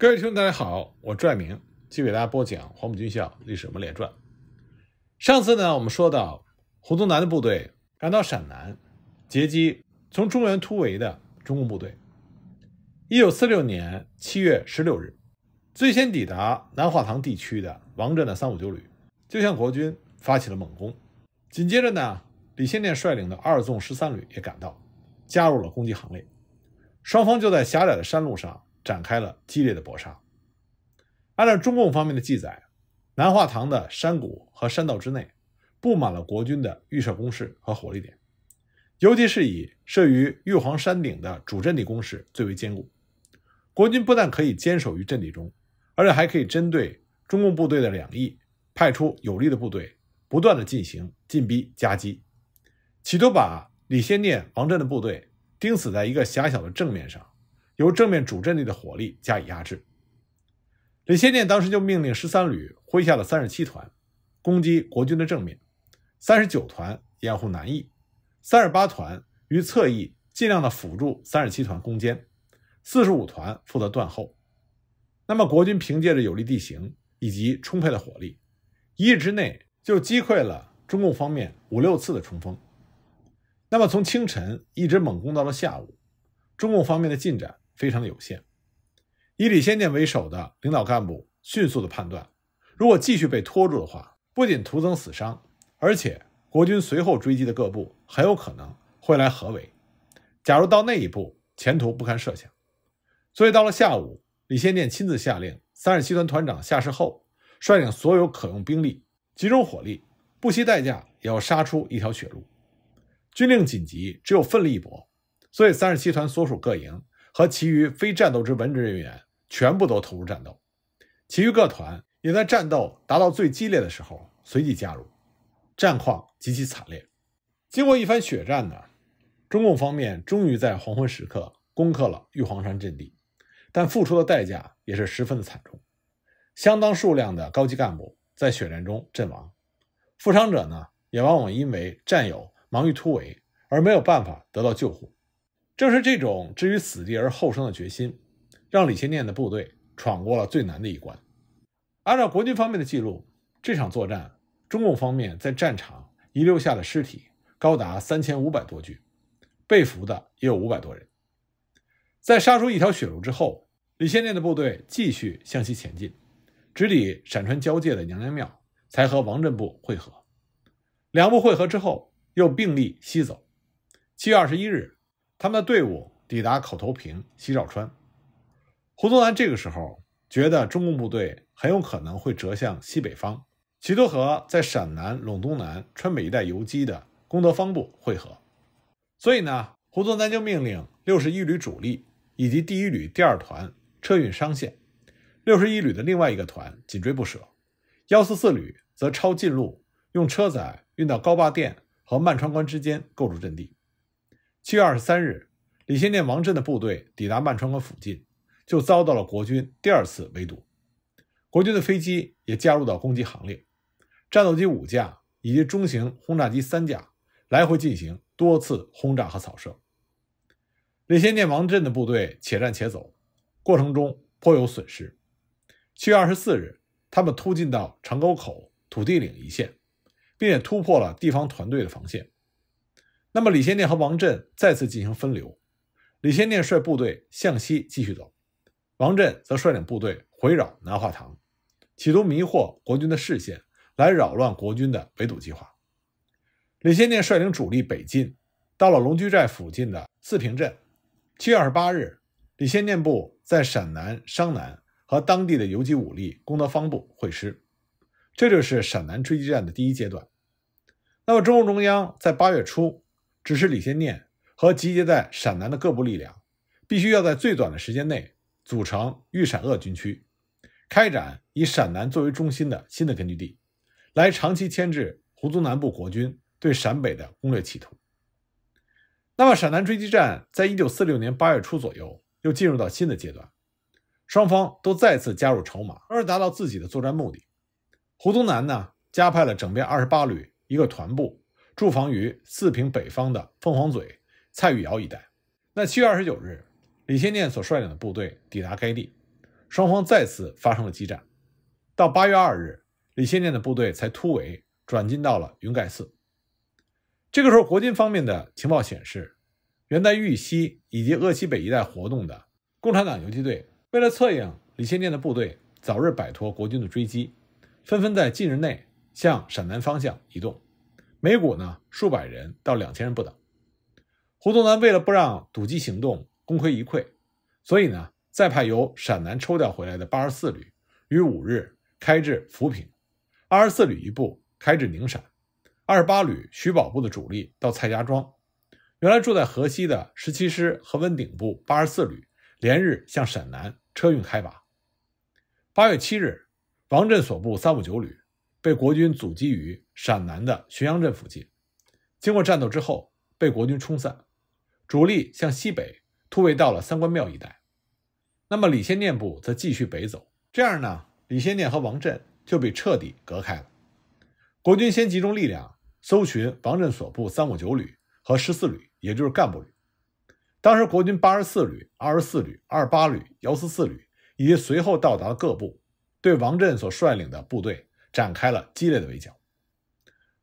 各位听众，大家好，我是拽明，继续给大家播讲《黄埔军校历史蒙列传》。上次呢，我们说到胡宗南的部队赶到陕南，截击从中原突围的中共部队。一九四六年七月十六日，最先抵达南化塘地区的王震的三五九旅就向国军发起了猛攻，紧接着呢，李先念率领的二纵十三旅也赶到，加入了攻击行列。双方就在狭窄的山路上。展开了激烈的搏杀。按照中共方面的记载，南化塘的山谷和山道之内布满了国军的预设工事和火力点，尤其是以设于玉皇山顶的主阵地工事最为坚固。国军不但可以坚守于阵地中，而且还可以针对中共部队的两翼，派出有力的部队，不断的进行进逼夹击，企图把李先念、王震的部队钉死在一个狭小的正面上。由正面主阵地的火力加以压制。李先念当时就命令十三旅麾下的三十七团攻击国军的正面，三十九团掩护南翼，三十八团于侧翼尽量的辅助三十七团攻坚，四十五团负责断后。那么国军凭借着有利地形以及充沛的火力，一日之内就击溃了中共方面五六次的冲锋。那么从清晨一直猛攻到了下午，中共方面的进展。非常的有限，以李先念为首的领导干部迅速的判断，如果继续被拖住的话，不仅徒增死伤，而且国军随后追击的各部很有可能会来合围，假如到那一步，前途不堪设想。所以到了下午，李先念亲自下令，三十七团团长下士后，率领所有可用兵力，集中火力，不惜代价也要杀出一条血路。军令紧急，只有奋力一搏，所以三十七团所属各营。和其余非战斗之文职人员全部都投入战斗，其余各团也在战斗达到最激烈的时候随即加入，战况极其惨烈。经过一番血战呢，中共方面终于在黄昏时刻攻克了玉皇山阵地，但付出的代价也是十分的惨重，相当数量的高级干部在血战中阵亡，负伤者呢也往往因为战友忙于突围而没有办法得到救护。正是这种置于死地而后生的决心，让李先念的部队闯过了最难的一关。按照国军方面的记录，这场作战，中共方面在战场遗留下的尸体高达三千五百多具，被俘的也有五百多人。在杀出一条血路之后，李先念的部队继续向西前进，直抵陕川交界的娘娘庙，才和王震部会合。两部会合之后，又并力西走。七月二十一日。他们的队伍抵达口头坪、西绕川。胡宗南这个时候觉得中共部队很有可能会折向西北方，企图和在陕南、陇东南、川北一带游击的龚德芳部会合。所以呢，胡宗南就命令六十一旅主力以及第一旅第二团撤运商县，六十一旅的另外一个团紧追不舍，幺四四旅则抄近路用车载运到高坝店和漫川关之间构筑阵地。七月二十三日，李先念、王震的部队抵达曼川河附近，就遭到了国军第二次围堵。国军的飞机也加入到攻击行列，战斗机五架以及中型轰炸机三架，来回进行多次轰炸和扫射。李先念、王震的部队且战且走，过程中颇有损失。七月二十四日，他们突进到长沟口、土地岭一线，并且突破了地方团队的防线。那么，李先念和王震再次进行分流，李先念率部队向西继续走，王震则率领部队回绕南化塘，企图迷惑国军的视线，来扰乱国军的围堵计划。李先念率领主力北进，到了龙居寨附近的四平镇。七月二十八日，李先念部在陕南商南和当地的游击武力功德方部会师，这就是陕南追击战的第一阶段。那么，中共中央在八月初。只是李先念和集结在陕南的各部力量，必须要在最短的时间内组成豫陕鄂军区，开展以陕南作为中心的新的根据地，来长期牵制胡宗南部国军对陕北的攻略企图。那么陕南追击战在一九四六年八月初左右又进入到新的阶段，双方都再次加入筹码，而达到自己的作战目的。胡宗南呢，加派了整编二十八旅一个团部。驻防于四平北方的凤凰嘴、蔡玉窑一带。那七月二十九日，李先念所率领的部队抵达该地，双方再次发生了激战。到八月二日，李先念的部队才突围转进到了云盖寺。这个时候，国军方面的情报显示，原在豫西以及鄂西北一带活动的共产党游击队，为了策应李先念的部队早日摆脱国军的追击，纷纷在近日内向陕南方向移动。每股呢，数百人到两千人不等。胡宗南为了不让堵击行动功亏一篑，所以呢，再派由陕南抽调回来的八十四旅于五日开至扶平，二十四旅一部开至宁陕，二十八旅徐宝部的主力到蔡家庄。原来住在河西的十七师和温鼎部八十四旅，连日向陕南车运开拔。八月七日，王震所部三五九旅。被国军阻击于陕南的旬阳镇附近，经过战斗之后，被国军冲散，主力向西北突围到了三官庙一带。那么李先念部则继续北走，这样呢，李先念和王震就被彻底隔开了。国军先集中力量搜寻王震所部三五九旅和十四旅，也就是干部旅。当时国军八十四旅、二十四旅、二八旅、幺四四旅以及随后到达的各部，对王震所率领的部队。展开了激烈的围剿，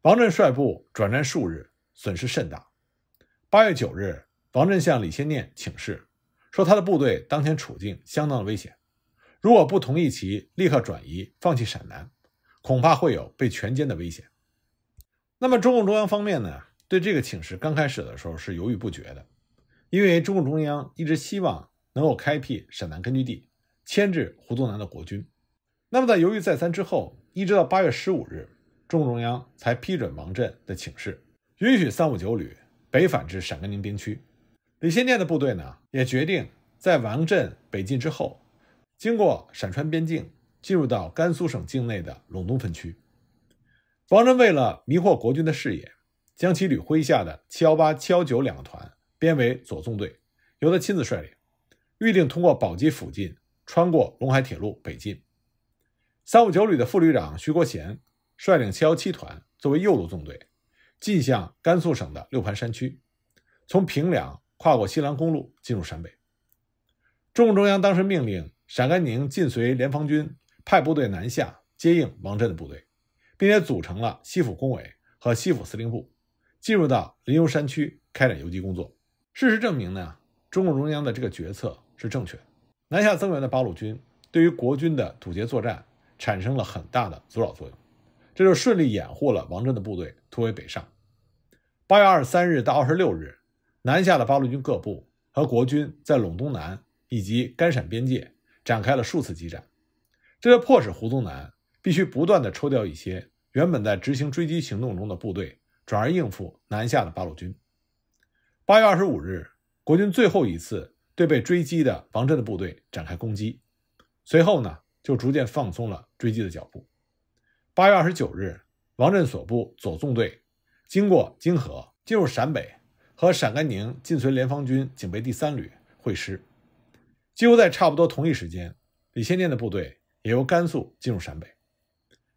王震率部转战数日，损失甚大。八月九日，王震向李先念请示，说他的部队当前处境相当的危险，如果不同意其立刻转移，放弃陕南，恐怕会有被全歼的危险。那么，中共中央方面呢？对这个请示，刚开始的时候是犹豫不决的，因为中共中央一直希望能够开辟陕南根据地，牵制胡宗南的国军。那么，在犹豫再三之后，一直到八月十五日，中共中央才批准王震的请示，允许三五九旅北返至陕甘宁边区。李先念的部队呢，也决定在王震北进之后，经过陕川边境，进入到甘肃省境内的陇东分区。王震为了迷惑国军的视野，将其旅麾下的七幺八、七幺九两个团编为左纵队，由他亲自率领，预定通过宝鸡附近，穿过陇海铁路北进。三五九旅的副旅长徐国贤率领七幺七团作为右路纵队，进向甘肃省的六盘山区，从平凉跨过西兰公路进入陕北。中共中央当时命令陕甘宁晋绥联防军派部队南下接应王震的部队，并且组成了西府工委和西府司令部，进入到林游山区开展游击工作。事实证明呢，中共中央的这个决策是正确。南下增援的八路军对于国军的堵截作战。产生了很大的阻扰作用，这就顺利掩护了王震的部队突围北上。八月二十三日到二十六日，南下的八路军各部和国军在陇东南以及甘陕边界展开了数次激战，这就迫使胡宗南必须不断的抽调一些原本在执行追击行动中的部队，转而应付南下的八路军。八月二十五日，国军最后一次对被追击的王震的部队展开攻击，随后呢？就逐渐放松了追击的脚步。八月二十九日，王震所部左纵队经过泾河，进入陕北，和陕甘宁晋绥联防军警备第三旅会师。几乎在差不多同一时间，李先念的部队也由甘肃进入陕北。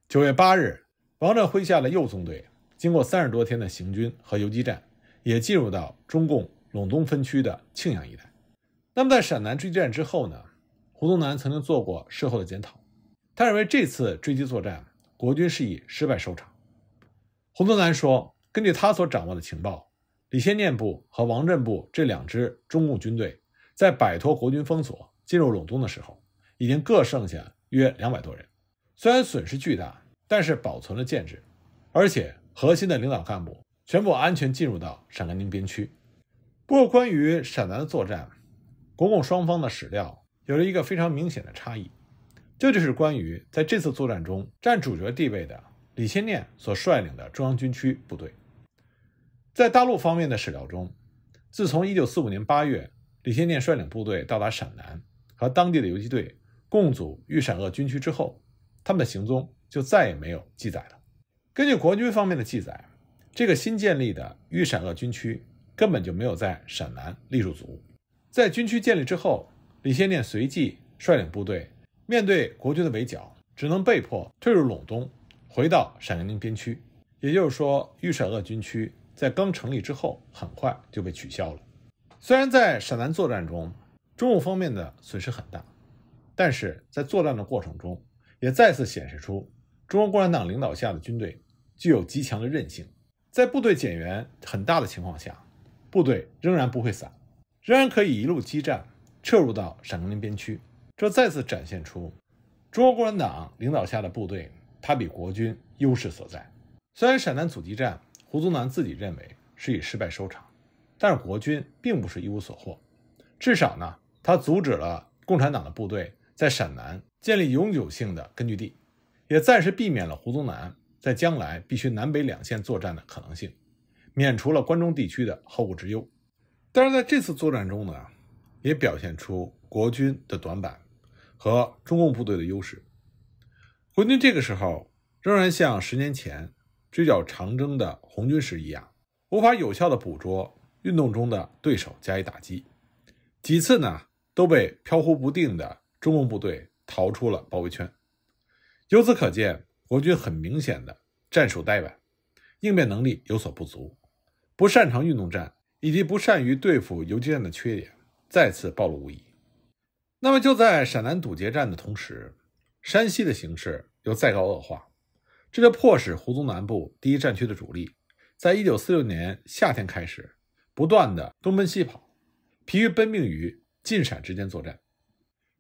九月八日，王震麾下的右纵队经过三十多天的行军和游击战，也进入到中共陇东分区的庆阳一带。那么，在陕南追击战之后呢？胡宗南曾经做过事后的检讨，他认为这次追击作战，国军是以失败收场。胡宗南说：“根据他所掌握的情报，李先念部和王震部这两支中共军队，在摆脱国军封锁进入陇东的时候，已经各剩下约两百多人。虽然损失巨大，但是保存了建制，而且核心的领导干部全部安全进入到陕甘宁边区。不过，关于陕南的作战，国共双方的史料。”有了一个非常明显的差异，这就是关于在这次作战中占主角地位的李先念所率领的中央军区部队，在大陆方面的史料中，自从一九四五年八月李先念率领部队到达陕南和当地的游击队共组豫陕鄂军区之后，他们的行踪就再也没有记载了。根据国军方面的记载，这个新建立的豫陕鄂军区根本就没有在陕南立驻足，在军区建立之后。李先念随即率领部队，面对国军的围剿，只能被迫退入陇东，回到陕甘宁边区。也就是说，豫陕鄂军区在刚成立之后，很快就被取消了。虽然在陕南作战中，中务方面的损失很大，但是在作战的过程中，也再次显示出中国共产党领导下的军队具有极强的韧性。在部队减员很大的情况下，部队仍然不会散，仍然可以一路激战。撤入到陕甘宁边区，这再次展现出中国共产党领导下的部队，它比国军优势所在。虽然陕南阻击战，胡宗南自己认为是以失败收场，但是国军并不是一无所获，至少呢，他阻止了共产党的部队在陕南建立永久性的根据地，也暂时避免了胡宗南在将来必须南北两线作战的可能性，免除了关中地区的后顾之忧。但是在这次作战中呢？也表现出国军的短板和中共部队的优势。国军这个时候仍然像十年前追剿长征的红军时一样，无法有效的捕捉运动中的对手加以打击，几次呢都被飘忽不定的中共部队逃出了包围圈。由此可见，国军很明显的战术呆板，应变能力有所不足，不擅长运动战，以及不善于对付游击战的缺点。再次暴露无遗。那么，就在陕南堵截战的同时，山西的形势又再告恶化，这就迫使胡宗南部第一战区的主力，在一九四六年夏天开始，不断的东奔西跑，疲于奔命于晋陕之间作战。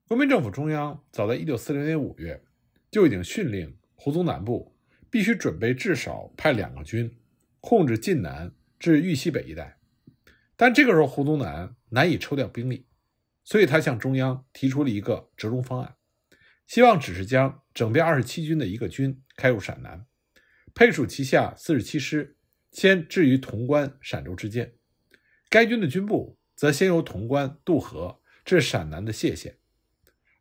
国民政府中央早在一九四零年五月，就已经训令胡宗南部必须准备至少派两个军，控制晋南至豫西北一带。但这个时候，胡宗南。难以抽调兵力，所以他向中央提出了一个折中方案，希望只是将整编二十七军的一个军开入陕南，配属旗下四十七师，先置于潼关、陕州之间。该军的军部则先由潼关渡河至陕南的谢县，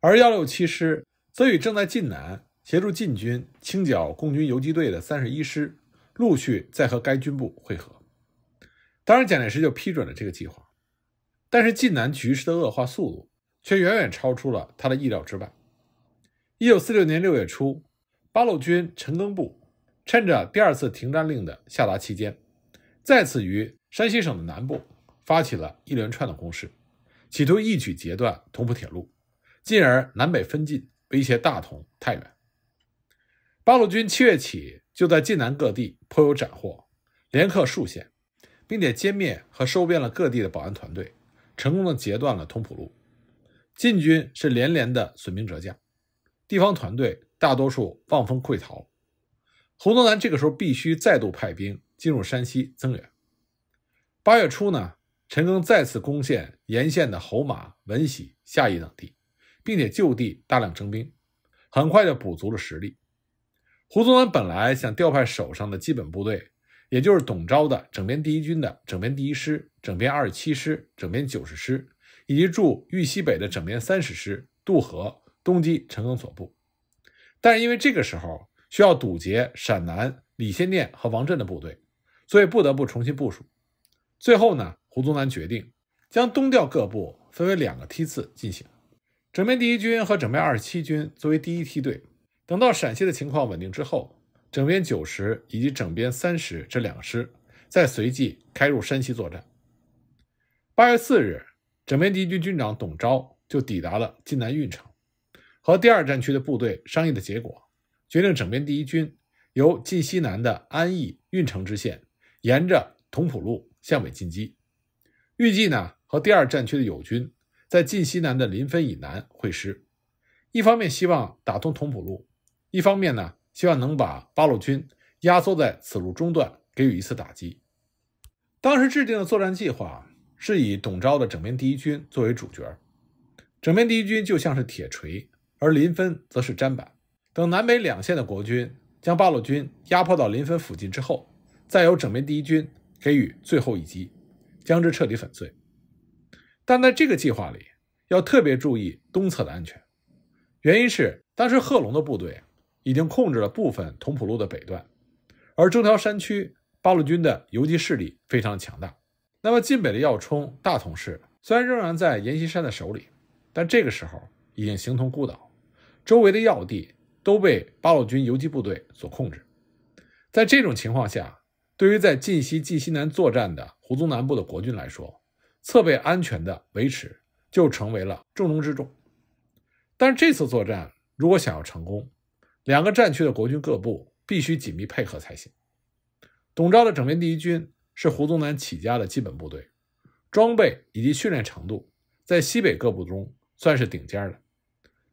而幺六七师则与正在晋南协助晋军清剿共军游击队的三十一师陆续再和该军部会合。当然，蒋介石就批准了这个计划。但是晋南局势的恶化速度却远远超出了他的意料之外。一九四六年六月初，八路军陈赓部趁着第二次停战令的下达期间，再次于山西省的南部发起了一连串的攻势，企图一举截断同蒲铁路，进而南北分进，威胁大同、太原。八路军七月起就在晋南各地颇有斩获，连克数县，并且歼灭和收编了各地的保安团队。成功的截断了通普路，晋军是连连的损兵折将，地方团队大多数望风溃逃。胡宗南这个时候必须再度派兵进入山西增援。八月初呢，陈赓再次攻陷沿线的侯马、闻喜、夏邑等地，并且就地大量征兵，很快就补足了实力。胡宗南本来想调派手上的基本部队。也就是董钊的整编第一军的整编第一师、整编二十七师、整编九十师，以及驻豫西北的整编三十师渡河东击陈赓所部，但是因为这个时候需要堵截陕南李先念和王震的部队，所以不得不重新部署。最后呢，胡宗南决定将东调各部分为两个梯次进行，整编第一军和整编二十七军作为第一梯队，等到陕西的情况稳定之后。整编九十以及整编三十这两师，再随即开入山西作战。八月四日，整编第一军军长董钊就抵达了晋南运城，和第二战区的部队商议的结果，决定整编第一军由晋西南的安邑、运城之线，沿着同蒲路向北进击，预计呢和第二战区的友军在晋西南的临汾以南会师，一方面希望打通同蒲路，一方面呢。希望能把八路军压缩在此路中段，给予一次打击。当时制定的作战计划是以董钊的整编第一军作为主角，整编第一军就像是铁锤，而临汾则是砧板。等南北两线的国军将八路军压迫到临汾附近之后，再由整编第一军给予最后一击，将之彻底粉碎。但在这个计划里，要特别注意东侧的安全，原因是当时贺龙的部队。已经控制了部分同蒲路的北段，而这条山区八路军的游击势力非常强大。那么晋北的要冲大同市虽然仍然在阎锡山的手里，但这个时候已经形同孤岛，周围的要地都被八路军游击部队所控制。在这种情况下，对于在晋西、晋西南作战的胡宗南部的国军来说，侧背安全的维持就成为了重中之重。但这次作战如果想要成功，两个战区的国军各部必须紧密配合才行。董钊的整编第一军是胡宗南起家的基本部队，装备以及训练程度在西北各部中算是顶尖的，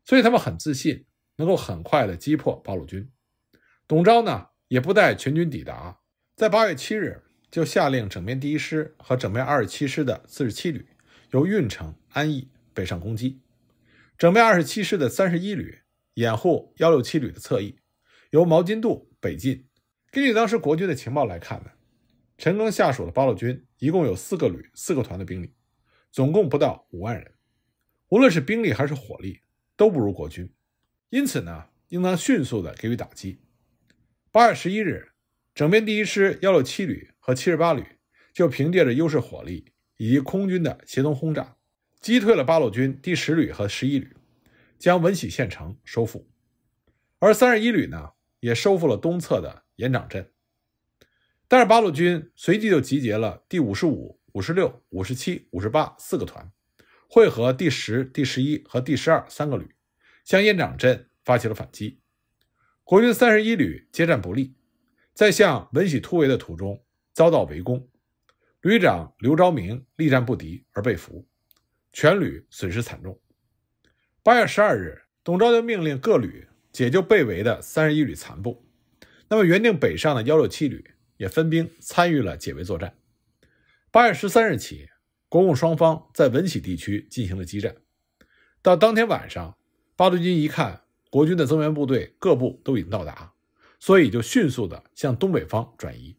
所以他们很自信，能够很快地击破八路军。董昭呢也不待全军抵达，在八月七日就下令整编第一师和整编二十七师的四十七旅由运城、安义北上攻击，整编二十七师的三十一旅。掩护幺六七旅的侧翼，由毛津渡北进。根据当时国军的情报来看呢，陈赓下属的八路军一共有四个旅、四个团的兵力，总共不到五万人。无论是兵力还是火力，都不如国军。因此呢，应当迅速的给予打击。八月十一日，整编第一师幺六七旅和七十八旅就凭借着优势火力以及空军的协同轰炸，击退了八路军第十旅和十一旅。将文喜县城收复，而三十一旅呢也收复了东侧的雁掌镇。但是八路军随即就集结了第五十五、五十六、五十七、五十八四个团，汇合第十、第十一和第十二三个旅，向雁掌镇发起了反击。国军三十一旅接战不利，在向文喜突围的途中遭到围攻，旅长刘昭明力战不敌而被俘，全旅损失惨重。八月十二日，董昭就命令各旅解救被围的三十一旅残部。那么原定北上的幺六七旅也分兵参与了解围作战。八月十三日起，国共双方在文喜地区进行了激战。到当天晚上，八路军一看国军的增援部队各部都已经到达，所以就迅速的向东北方转移。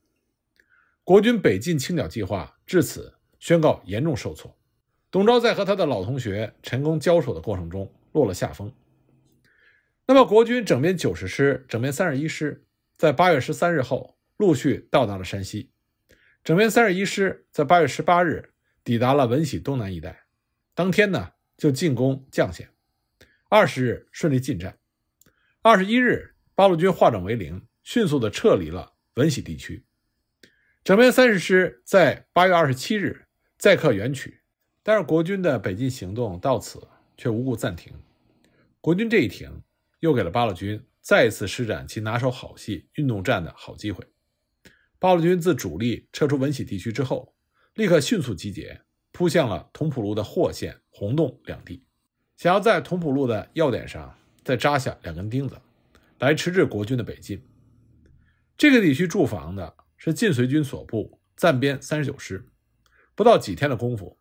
国军北进清剿计划至此宣告严重受挫。董钊在和他的老同学陈功交手的过程中落了下风。那么，国军整编九十师、整编三十一师在八月十三日后陆续到达了山西。整编三十一师在八月十八日抵达了闻喜东南一带，当天呢就进攻绛县，二十日顺利进站。二十一日，八路军化整为零，迅速的撤离了闻喜地区。整编三十师在八月二十七日再克垣曲。但是国军的北进行动到此却无故暂停，国军这一停，又给了八路军再一次施展其拿手好戏——运动战的好机会。八路军自主力撤出闻喜地区之后，立刻迅速集结，扑向了同蒲路的霍县、洪洞两地，想要在同蒲路的要点上再扎下两根钉子，来迟滞国军的北进。这个地区驻防的是晋绥军所部暂编三十九师，不到几天的功夫。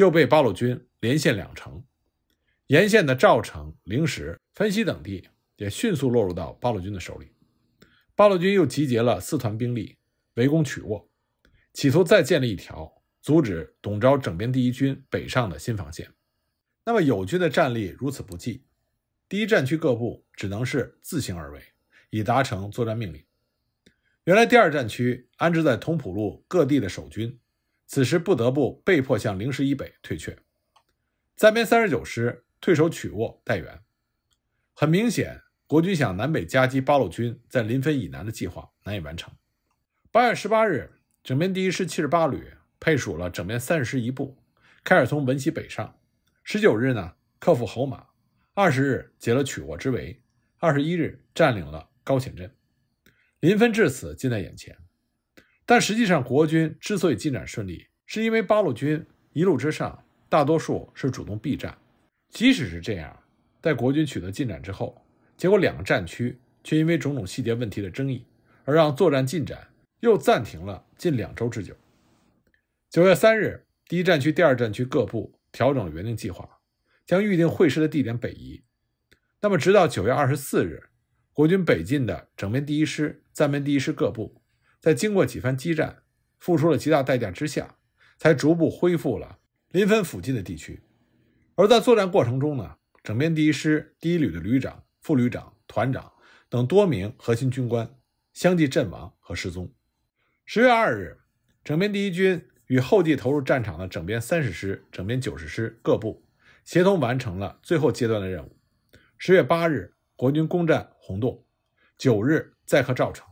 就被八路军连线两城，沿线的赵城、灵石、汾西等地也迅速落入到八路军的手里。八路军又集结了四团兵力围攻曲沃，企图再建立一条阻止董钊整编第一军北上的新防线。那么友军的战力如此不济，第一战区各部只能是自行而为，以达成作战命令。原来第二战区安置在同普路各地的守军。此时不得不被迫向灵石以北退却，暂编三十九师退守曲沃待援。很明显，国军想南北夹击八路军在临汾以南的计划难以完成。八月十八日，整编第一师七十八旅配属了整编三师一部，开始从闻喜北上。十九日呢，克服侯马；二十日解了曲沃之围；二十一日占领了高显镇。临汾至此近在眼前。但实际上，国军之所以进展顺利，是因为八路军一路之上大多数是主动避战。即使是这样，在国军取得进展之后，结果两个战区却因为种种细节问题的争议，而让作战进展又暂停了近两周之久。九月三日，第一战区、第二战区各部调整了原定计划，将预定会师的地点北移。那么，直到九月二十四日，国军北进的整编第一师、暂编第一师各部。在经过几番激战，付出了极大代价之下，才逐步恢复了临汾附近的地区。而在作战过程中呢，整编第一师、第一旅的旅长、副旅长、团长等多名核心军官相继阵亡和失踪。十月二日，整编第一军与后继投入战场的整编三十师、整编九十师各部协同完成了最后阶段的任务。十月八日，国军攻占洪洞；九日，载客赵城；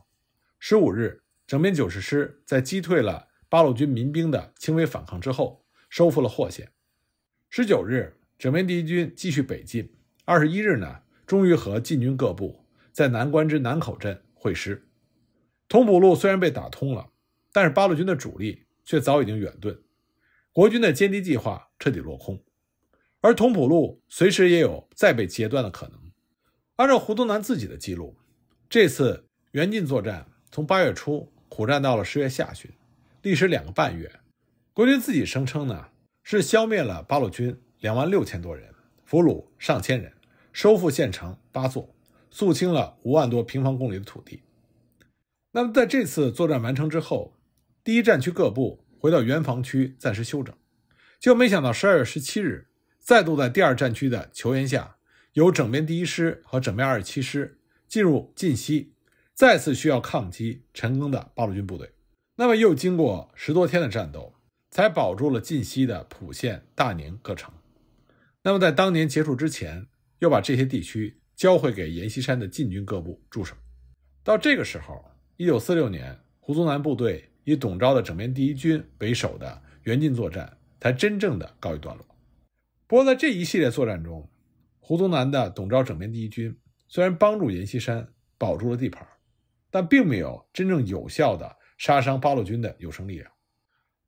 十五日。整编九十师在击退了八路军民兵的轻微反抗之后，收复了霍县。十九日，整编第一军继续北进。二十一日呢，终于和晋军各部在南关之南口镇会师。通普路虽然被打通了，但是八路军的主力却早已经远遁，国军的歼敌计划彻底落空。而通普路随时也有再被截断的可能。按照胡宗南自己的记录，这次援晋作战从八月初。苦战到了十月下旬，历时两个半月，国军自己声称呢是消灭了八路军两万六千多人，俘虏上千人，收复县城八座，肃清了五万多平方公里的土地。那么在这次作战完成之后，第一战区各部回到原防区暂时休整，就没想到十二月十七日，再度在第二战区的求援下，有整编第一师和整编二十七师进入晋西。再次需要抗击陈赓的八路军部队，那么又经过十多天的战斗，才保住了晋西的蒲县、大宁各城。那么在当年结束之前，又把这些地区交回给阎锡山的晋军各部驻守。到这个时候，一九四六年，胡宗南部队以董钊的整编第一军为首的援晋作战，才真正的告一段落。不过在这一系列作战中，胡宗南的董钊整编第一军虽然帮助阎锡山保住了地盘。但并没有真正有效的杀伤八路军的有生力量，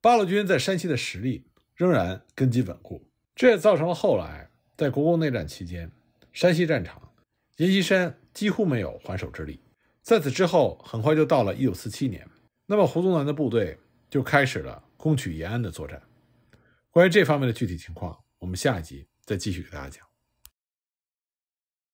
八路军在山西的实力仍然根基稳固，这也造成了后来在国共内战期间，山西战场阎锡山几乎没有还手之力。在此之后，很快就到了一九四七年，那么胡宗南的部队就开始了攻取延安的作战。关于这方面的具体情况，我们下一集再继续给大家讲。